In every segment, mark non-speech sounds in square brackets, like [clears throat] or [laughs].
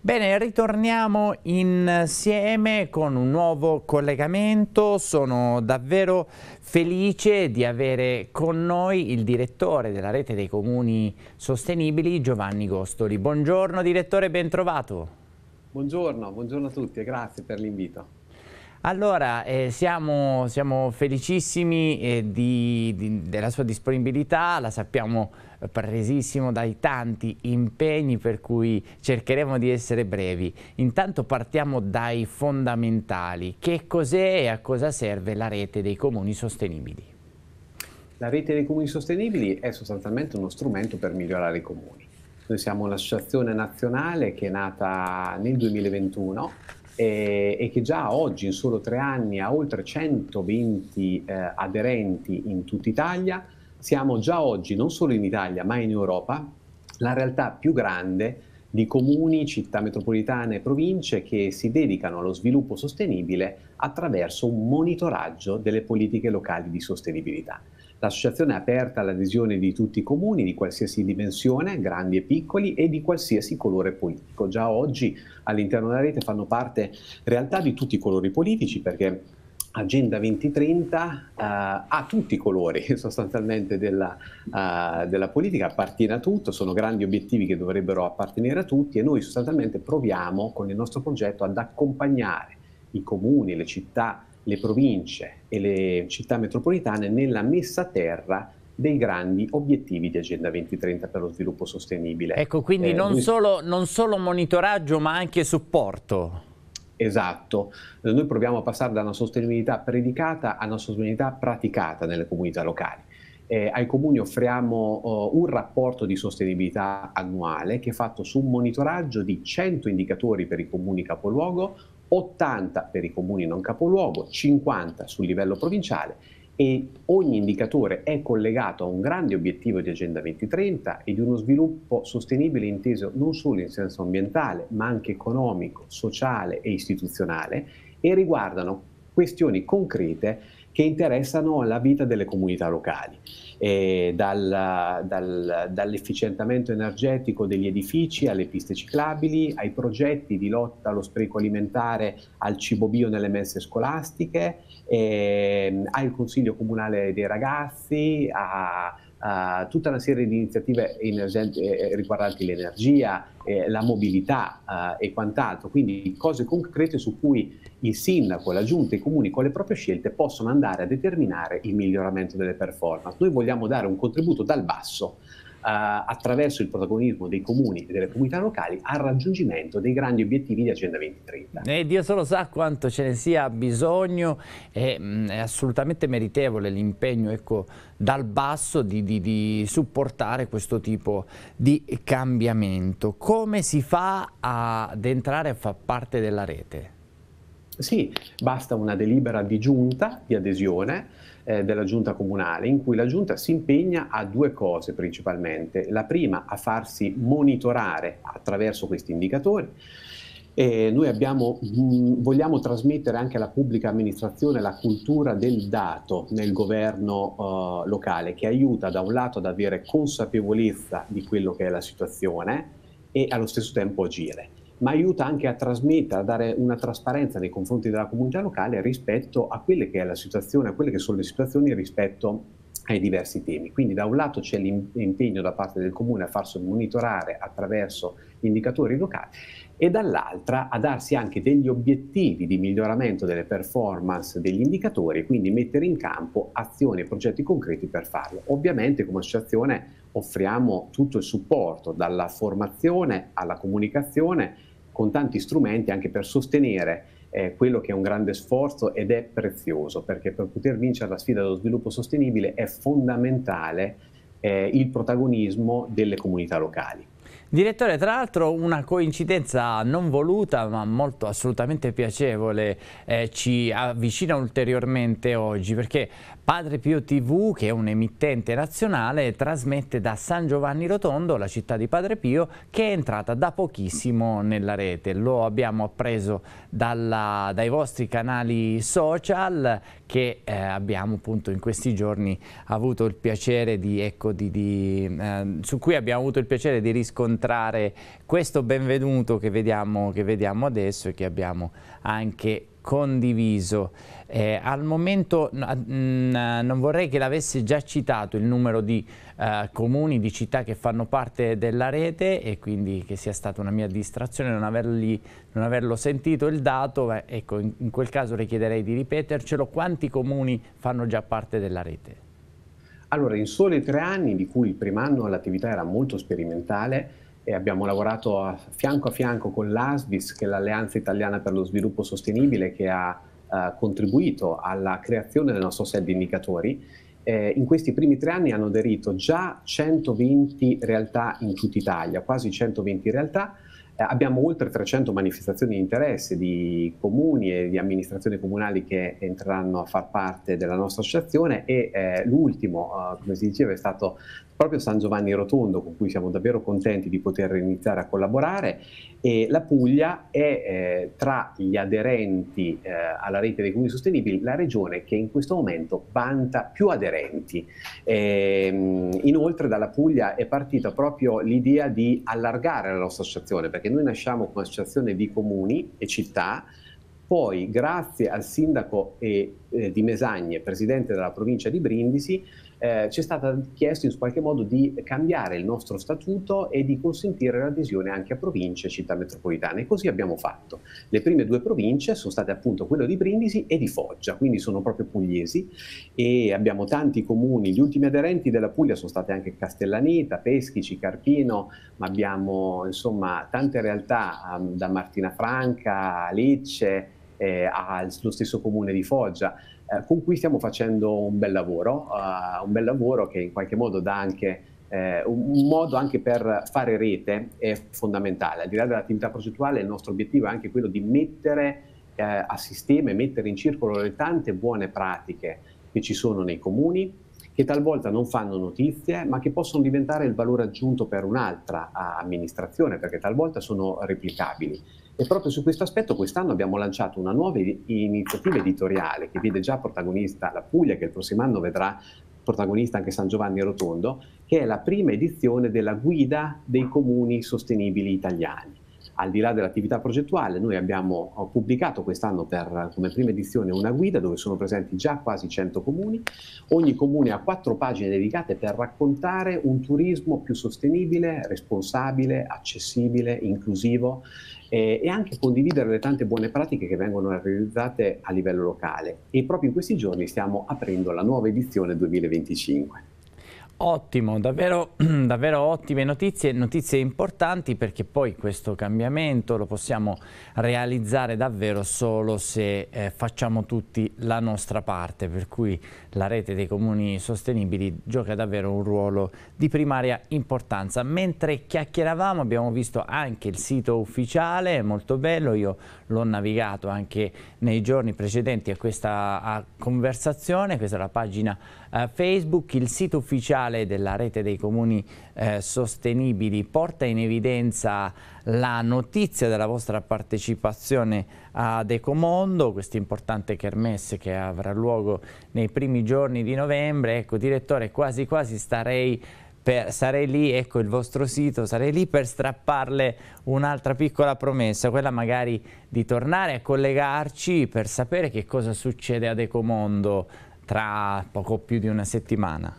Bene, ritorniamo insieme con un nuovo collegamento. Sono davvero felice di avere con noi il direttore della rete dei comuni sostenibili, Giovanni Gostoli. Buongiorno direttore, ben trovato. Buongiorno, buongiorno a tutti e grazie per l'invito. Allora, eh, siamo, siamo, felicissimi eh, di, di, della sua disponibilità, la sappiamo presissimo dai tanti impegni per cui cercheremo di essere brevi. Intanto partiamo dai fondamentali. Che cos'è e a cosa serve la rete dei comuni sostenibili? La rete dei comuni sostenibili è sostanzialmente uno strumento per migliorare i comuni. Noi siamo un'associazione nazionale che è nata nel 2021 eh, e che già oggi in solo tre anni ha oltre 120 eh, aderenti in tutta Italia. Siamo già oggi, non solo in Italia ma in Europa, la realtà più grande di comuni, città metropolitane e province che si dedicano allo sviluppo sostenibile attraverso un monitoraggio delle politiche locali di sostenibilità. L'associazione è aperta all'adesione di tutti i comuni di qualsiasi dimensione, grandi e piccoli, e di qualsiasi colore politico. Già oggi all'interno della rete fanno parte realtà di tutti i colori politici perché Agenda 2030 uh, eh, ha tutti i colori [laughs] sostanzialmente della, uh, della, politica, appartiene a tutto, sono grandi obiettivi che dovrebbero appartenere a tutti e noi sostanzialmente proviamo con il nostro progetto ad accompagnare i comuni, le città, le province e le città metropolitane nella messa a terra dei grandi obiettivi di Agenda 2030 per lo sviluppo sostenibile. Ecco, quindi eh, non, lui... solo, non solo monitoraggio ma anche supporto. Esatto, eh, noi proviamo a passare da una sostenibilità predicata a una sostenibilità praticata nelle comunità locali. Eh, ai comuni offriamo uh, un rapporto di sostenibilità annuale che è fatto su un monitoraggio di 100 indicatori per i comuni capoluogo, 80 per i comuni non capoluogo, 50 sul livello provinciale e ogni indicatore è collegato a un grande obiettivo di Agenda 2030 e di uno sviluppo sostenibile inteso non solo in senso ambientale, ma anche economico, sociale e istituzionale e riguardano questioni concrete che interessano la vita delle comunità locali. Dal, dal, dall'efficientamento energetico degli edifici alle piste ciclabili, ai progetti di lotta allo spreco alimentare, al cibo bio nelle messe scolastiche, eh, al Consiglio Comunale dei Ragazzi, a, uh, tutta una serie di iniziative eh, eh, riguardanti l'energia, eh, la mobilità eh, e quant'altro, quindi cose concrete su cui il sindaco, la giunta, i comuni con le proprie scelte possono andare a determinare il miglioramento delle performance. Noi vogliamo dare un contributo dal basso eh, attraverso il protagonismo dei comuni e delle comunità locali al raggiungimento dei grandi obiettivi di Agenda 2030. E eh, Dio solo sa quanto ce ne sia bisogno, è, mm, è assolutamente meritevole l'impegno ecco, dal basso di, di, di supportare questo tipo di cambiamento. Come si fa ad entrare a far parte della rete? Sì, basta una delibera di giunta di adesione eh, della giunta comunale, in cui la giunta si impegna a due cose principalmente. La prima a farsi monitorare attraverso questi indicatori. E noi abbiamo, mh, mm, vogliamo trasmettere anche alla pubblica amministrazione la cultura del dato nel governo uh, locale che aiuta da un lato ad avere consapevolezza di quello che è la situazione e allo stesso tempo agire ma aiuta anche a trasmettere, a dare una trasparenza nei confronti della comunità locale rispetto a quelle che è la situazione, a quelle che sono le situazioni rispetto ai diversi temi. Quindi da un lato c'è l'impegno da parte del comune a farsi monitorare attraverso indicatori locali e dall'altra a darsi anche degli obiettivi di miglioramento delle performance degli indicatori e quindi mettere in campo azioni e progetti concreti per farlo. Ovviamente come associazione offriamo tutto il supporto dalla formazione alla comunicazione con tanti strumenti anche per sostenere eh, quello che è un grande sforzo ed è prezioso, perché per poter vincere la sfida dello sviluppo sostenibile è fondamentale eh, il protagonismo delle comunità locali. Direttore, tra l'altro una coincidenza non voluta ma molto assolutamente piacevole eh, ci avvicina ulteriormente oggi perché Padre Pio TV, che è un emittente nazionale, trasmette da San Giovanni Rotondo, la città di Padre Pio, che è entrata da pochissimo nella rete. Lo abbiamo appreso dalla, dai vostri canali social che eh, abbiamo appunto in questi giorni avuto il piacere di, ecco, di, di eh, su cui abbiamo avuto il piacere di riscontrare incontrare questo benvenuto che vediamo, che vediamo adesso e che abbiamo anche condiviso. Eh, al momento mh, non vorrei che l'avesse già citato il numero di eh, comuni, di città che fanno parte della rete e quindi che sia stata una mia distrazione non, averli, non averlo sentito il dato, ma ecco in, in quel caso le chiederei di ripetercelo, quanti comuni fanno già parte della rete? Allora, in soli tre anni, di cui il primo anno l'attività era molto sperimentale, e abbiamo lavorato a fianco a fianco con l'ASVIS, che è l'Alleanza Italiana per lo Sviluppo Sostenibile, che ha eh, contribuito alla creazione del nostro set di indicatori. Eh, in questi primi tre anni hanno aderito già 120 realtà in tutta Italia, quasi 120 realtà, eh, abbiamo oltre 300 manifestazioni di interesse di comuni e di amministrazioni comunali che entreranno a far parte della nostra associazione e eh, l'ultimo, eh, come si diceva, è stato proprio San Giovanni Rotondo con cui siamo davvero contenti di poter iniziare a collaborare e la Puglia è eh, tra gli aderenti eh, alla rete dei comuni sostenibili la regione che in questo momento vanta più aderenti. E, ehm, inoltre dalla Puglia è partita proprio l'idea di allargare la nostra associazione perché perché noi nasciamo come associazione di comuni e città, poi grazie al sindaco e, eh, di Mesagne, presidente della provincia di Brindisi, eh, ci è stato chiesto in qualche modo di cambiare il nostro statuto e di consentire l'adesione anche a province e città metropolitane. E così abbiamo fatto. Le prime due province sono state appunto quella di Brindisi e di Foggia, quindi sono proprio pugliesi e abbiamo tanti comuni. Gli ultimi aderenti della Puglia sono state anche Castellaneta, Peschici, Carpino, ma abbiamo insomma tante realtà um, da Martina Franca a Lecce eh, allo stesso comune di Foggia. Eh, con cui stiamo facendo un bel lavoro, uh, un bel lavoro che in qualche modo dà anche eh, un modo anche per fare rete è fondamentale. Al di là dell'attività progettuale, il nostro obiettivo è anche quello di mettere eh, a sistema e mettere in circolo le tante buone pratiche che ci sono nei comuni, che talvolta non fanno notizie, ma che possono diventare il valore aggiunto per un'altra ah, amministrazione, perché talvolta sono replicabili. E proprio su questo aspetto quest'anno abbiamo lanciato una nuova iniziativa editoriale che vede già protagonista la Puglia, che il prossimo anno vedrà protagonista anche San Giovanni Rotondo, che è la prima edizione della Guida dei Comuni Sostenibili Italiani al di là dell'attività progettuale, noi abbiamo pubblicato quest'anno per, come prima edizione una guida dove sono presenti già quasi 100 comuni. Ogni comune ha quattro pagine dedicate per raccontare un turismo più sostenibile, responsabile, accessibile, inclusivo eh, e anche condividere le tante buone pratiche che vengono realizzate a livello locale. E proprio in questi giorni stiamo aprendo la nuova edizione 2025. Ottimo, davvero, [clears throat] davvero, ottime notizie, notizie importanti perché poi questo cambiamento lo possiamo realizzare davvero solo se eh, facciamo tutti la nostra parte, per cui la rete dei comuni sostenibili gioca davvero un ruolo di primaria importanza. Mentre chiacchieravamo abbiamo visto anche il sito ufficiale, è molto bello, io l'ho navigato anche nei giorni precedenti a questa a conversazione, questa è la pagina eh, Facebook, il sito ufficiale territoriale della rete dei comuni eh, sostenibili porta in evidenza la notizia della vostra partecipazione ad Ecomondo, questa importante kermesse che avrà luogo nei primi giorni di novembre. Ecco, direttore, quasi quasi starei per, sarei lì, ecco il vostro sito, sarei lì per strapparle un'altra piccola promessa, quella magari di tornare a collegarci per sapere che cosa succede ad Ecomondo tra poco più di una settimana.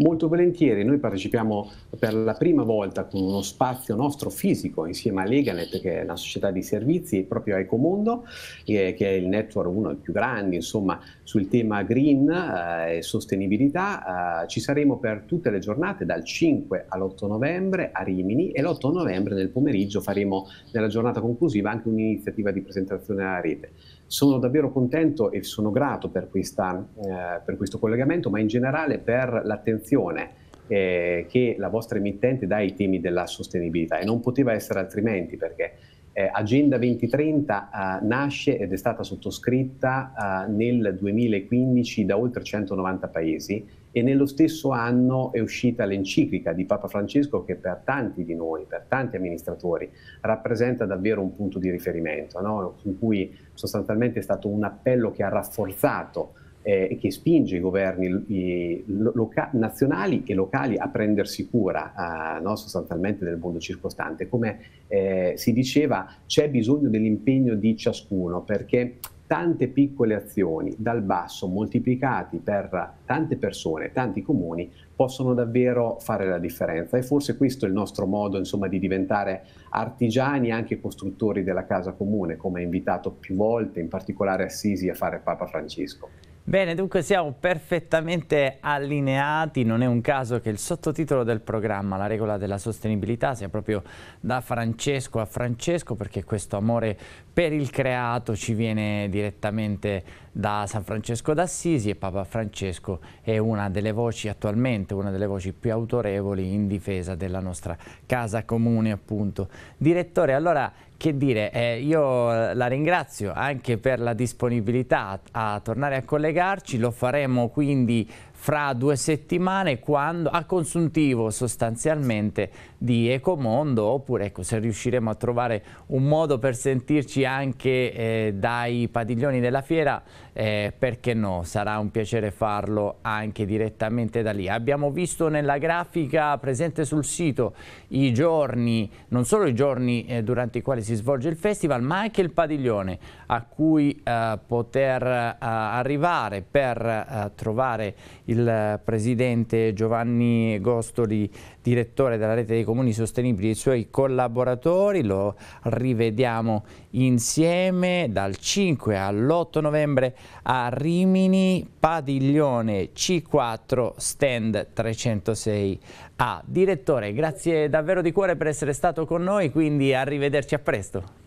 Molto volentieri, noi partecipiamo per la prima volta con uno spazio nostro fisico insieme a Leganet, che è una società di servizi proprio a Ecomondo, eh, che è il network uno dei più grandi, insomma, sul tema green eh, e sostenibilità. Eh, ci saremo per tutte le giornate dal 5 all'8 novembre a Rimini e l'8 novembre nel pomeriggio faremo nella giornata conclusiva anche un'iniziativa di presentazione alla rete. Sono davvero contento e sono grato per, questa, eh, per questo collegamento, ma in generale per l'attenzione eh, che la vostra emittente dà ai temi della sostenibilità e non poteva essere altrimenti perché eh, Agenda 2030 eh, nasce ed è stata sottoscritta eh, nel 2015 da oltre 190 paesi e nello stesso anno è uscita l'enciclica di Papa Francesco che per tanti di noi, per tanti amministratori, rappresenta davvero un punto di riferimento, no? in cui sostanzialmente è stato un appello che ha rafforzato eh, che spinge i governi i, loca- nazionali e locali a prendersi cura a, no, sostanzialmente del mondo circostante. Come eh, si diceva, c'è bisogno dell'impegno di ciascuno perché tante piccole azioni dal basso moltiplicate per tante persone, tanti comuni, possono davvero fare la differenza e forse questo è il nostro modo insomma, di diventare artigiani e anche costruttori della casa comune, come ha invitato più volte, in particolare Assisi, a fare Papa Francesco. Bene, dunque siamo perfettamente allineati, non è un caso che il sottotitolo del programma, la regola della sostenibilità, sia proprio da Francesco a Francesco perché questo amore per il creato ci viene direttamente da San Francesco d'Assisi e Papa Francesco è una delle voci attualmente, una delle voci più autorevoli in difesa della nostra casa comune appunto. Direttore, allora che dire, eh, io la ringrazio anche per la disponibilità a tornare a collegarci, lo faremo quindi fra due settimane quando, a consuntivo sostanzialmente di Ecomondo oppure ecco, se riusciremo a trovare un modo per sentirci anche eh, dai padiglioni della fiera eh, perché no, sarà un piacere farlo anche direttamente da lì. Abbiamo visto nella grafica presente sul sito i giorni, non solo i giorni eh, durante i quali si svolge il festival ma anche il padiglione a cui eh, poter eh, arrivare per eh, trovare il presidente Giovanni Gostoli, direttore della rete dei comuni sostenibili, e i suoi collaboratori. Lo rivediamo insieme dal 5 all'8 novembre a Rimini, padiglione C4, stand 306A. Ah, direttore, grazie davvero di cuore per essere stato con noi, quindi arrivederci a presto.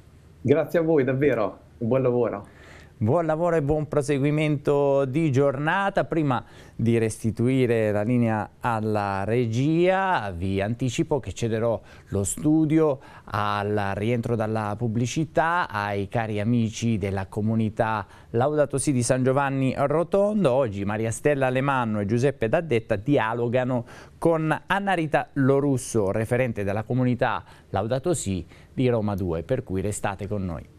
Grazie a voi davvero, buon lavoro. Buon lavoro e buon proseguimento di giornata. Prima di restituire la linea alla regia vi anticipo che cederò lo studio al rientro dalla pubblicità ai cari amici della comunità Laudato Si di San Giovanni Rotondo. Oggi Maria Stella Alemanno e Giuseppe D'Addetta dialogano con Anna Rita Lorusso, referente della comunità Laudato Si di Roma 2, per cui restate con noi.